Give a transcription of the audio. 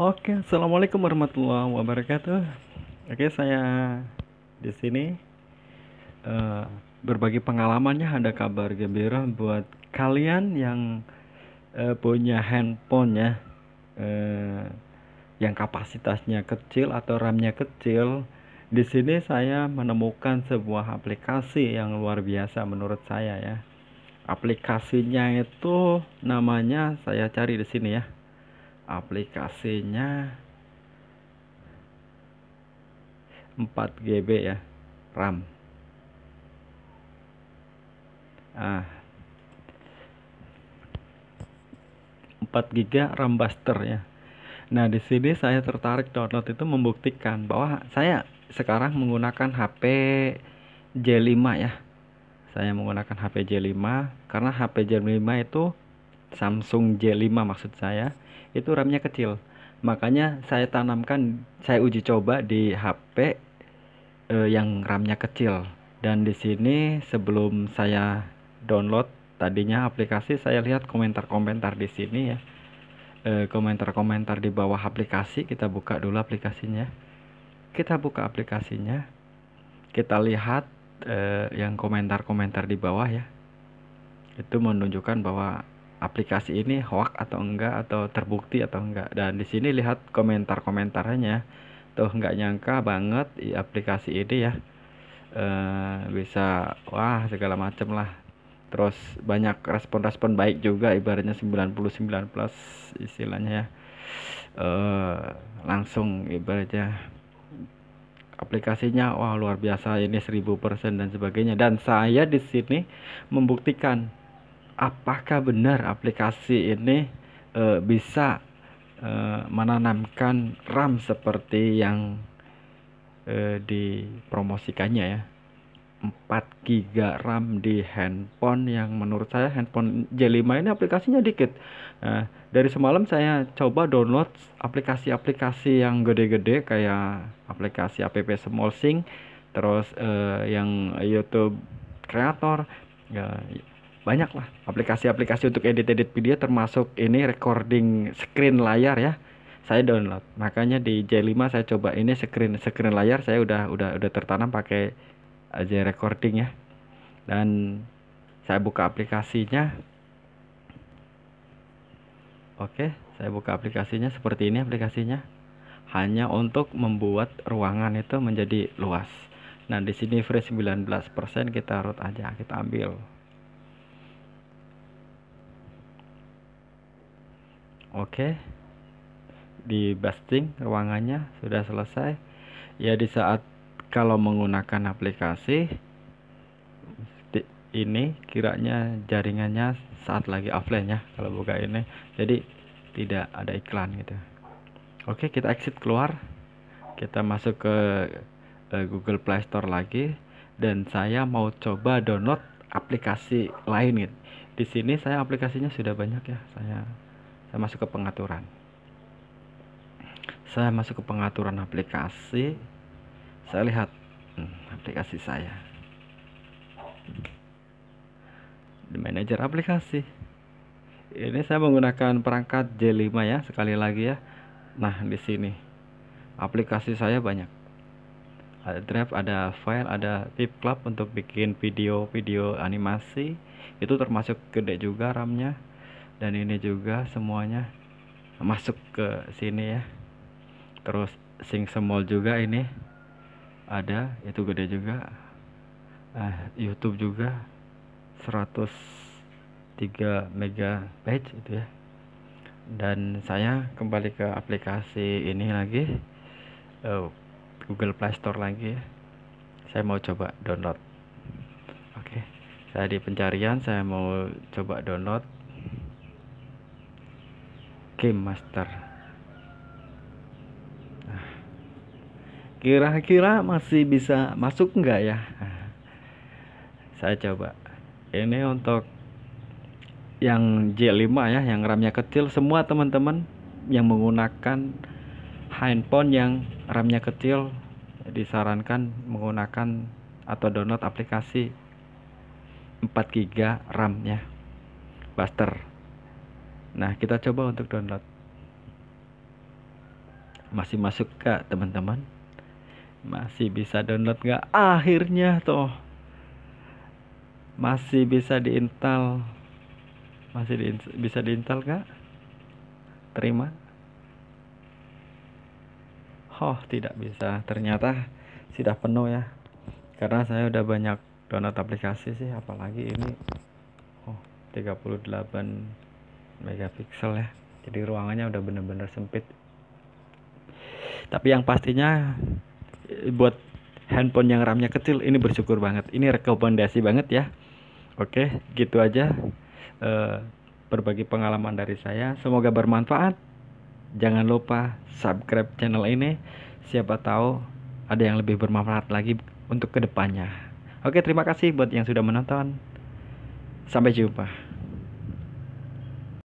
Oke, assalamualaikum warahmatullahi wabarakatuh. Oke, saya di sini uh, berbagi pengalamannya. Ada kabar gembira buat kalian yang uh, punya handphone ya, uh, yang kapasitasnya kecil atau RAM-nya kecil. Di sini saya menemukan sebuah aplikasi yang luar biasa menurut saya ya. Aplikasinya itu namanya saya cari di sini ya aplikasinya 4 GB ya RAM ah 4 GB RAM Buster ya Nah di sini saya tertarik download itu membuktikan bahwa saya sekarang menggunakan HP J5 ya saya menggunakan HP J5 karena HP J5 itu Samsung J5 maksud saya itu RAM-nya kecil makanya saya tanamkan saya uji coba di HP eh, yang RAM-nya kecil dan di sini sebelum saya download tadinya aplikasi saya lihat komentar-komentar di sini ya eh, komentar-komentar eh, di bawah aplikasi kita buka dulu aplikasinya kita buka aplikasinya kita lihat eh, yang komentar-komentar di bawah ya itu menunjukkan bahwa aplikasi ini hoax atau enggak atau terbukti atau enggak dan di sini lihat komentar komentarnya tuh nggak nyangka banget aplikasi ini ya e, bisa wah segala macem lah terus banyak respon-respon baik juga ibaratnya 99 plus istilahnya ya e, langsung ibaratnya aplikasinya wah luar biasa ini 1000% dan sebagainya dan saya di sini membuktikan apakah benar aplikasi ini e, bisa e, menanamkan RAM seperti yang e, dipromosikannya ya 4 GB RAM di handphone yang menurut saya handphone J5 ini aplikasinya dikit. Nah, dari semalam saya coba download aplikasi-aplikasi yang gede-gede kayak aplikasi app Small Sync, terus eh, yang YouTube Creator, ya, banyak lah aplikasi-aplikasi untuk edit-edit video termasuk ini recording screen layar ya saya download makanya di J5 saya coba ini screen screen layar saya udah udah udah tertanam pakai J recording ya dan saya buka aplikasinya oke saya buka aplikasinya seperti ini aplikasinya hanya untuk membuat ruangan itu menjadi luas nah di sini free 19% kita root aja kita ambil Oke. Di busting ruangannya sudah selesai. Ya di saat kalau menggunakan aplikasi ini kiranya jaringannya saat lagi offline ya kalau buka ini. Jadi tidak ada iklan gitu. Oke, kita exit keluar. Kita masuk ke uh, Google Play Store lagi dan saya mau coba download aplikasi lain gitu. Di sini saya aplikasinya sudah banyak ya. Saya saya masuk ke pengaturan saya masuk ke pengaturan aplikasi saya lihat hmm, aplikasi saya di manajer aplikasi ini saya menggunakan perangkat J5 ya sekali lagi ya nah di sini aplikasi saya banyak ada drive ada file ada tip club untuk bikin video-video animasi itu termasuk gede juga RAM-nya dan ini juga semuanya masuk ke sini ya terus sing semol juga ini ada itu gede juga eh, YouTube juga 103 page itu ya dan saya kembali ke aplikasi ini lagi oh, Google Play Store lagi ya saya mau coba download oke okay. saya di pencarian saya mau coba download game master ah. kira-kira masih bisa masuk enggak ya ah. saya coba ini untuk yang J5 ya yang RAM-nya kecil semua teman-teman yang menggunakan handphone yang RAM-nya kecil disarankan menggunakan atau download aplikasi 4 GB RAM ya Buster Nah, kita coba untuk download. Masih masuk gak teman-teman? Masih bisa download gak? Akhirnya toh. Masih bisa diinstal Masih di, bisa diinstal gak? Terima. Oh, tidak bisa. Ternyata sudah penuh ya. Karena saya udah banyak download aplikasi sih, apalagi ini. Oh, 38 megapiksel ya jadi ruangannya udah bener-bener sempit tapi yang pastinya eh, buat handphone yang RAM-nya kecil ini bersyukur banget ini rekomendasi banget ya oke gitu aja e, berbagi pengalaman dari saya semoga bermanfaat jangan lupa subscribe channel ini siapa tahu ada yang lebih bermanfaat lagi untuk kedepannya oke terima kasih buat yang sudah menonton sampai jumpa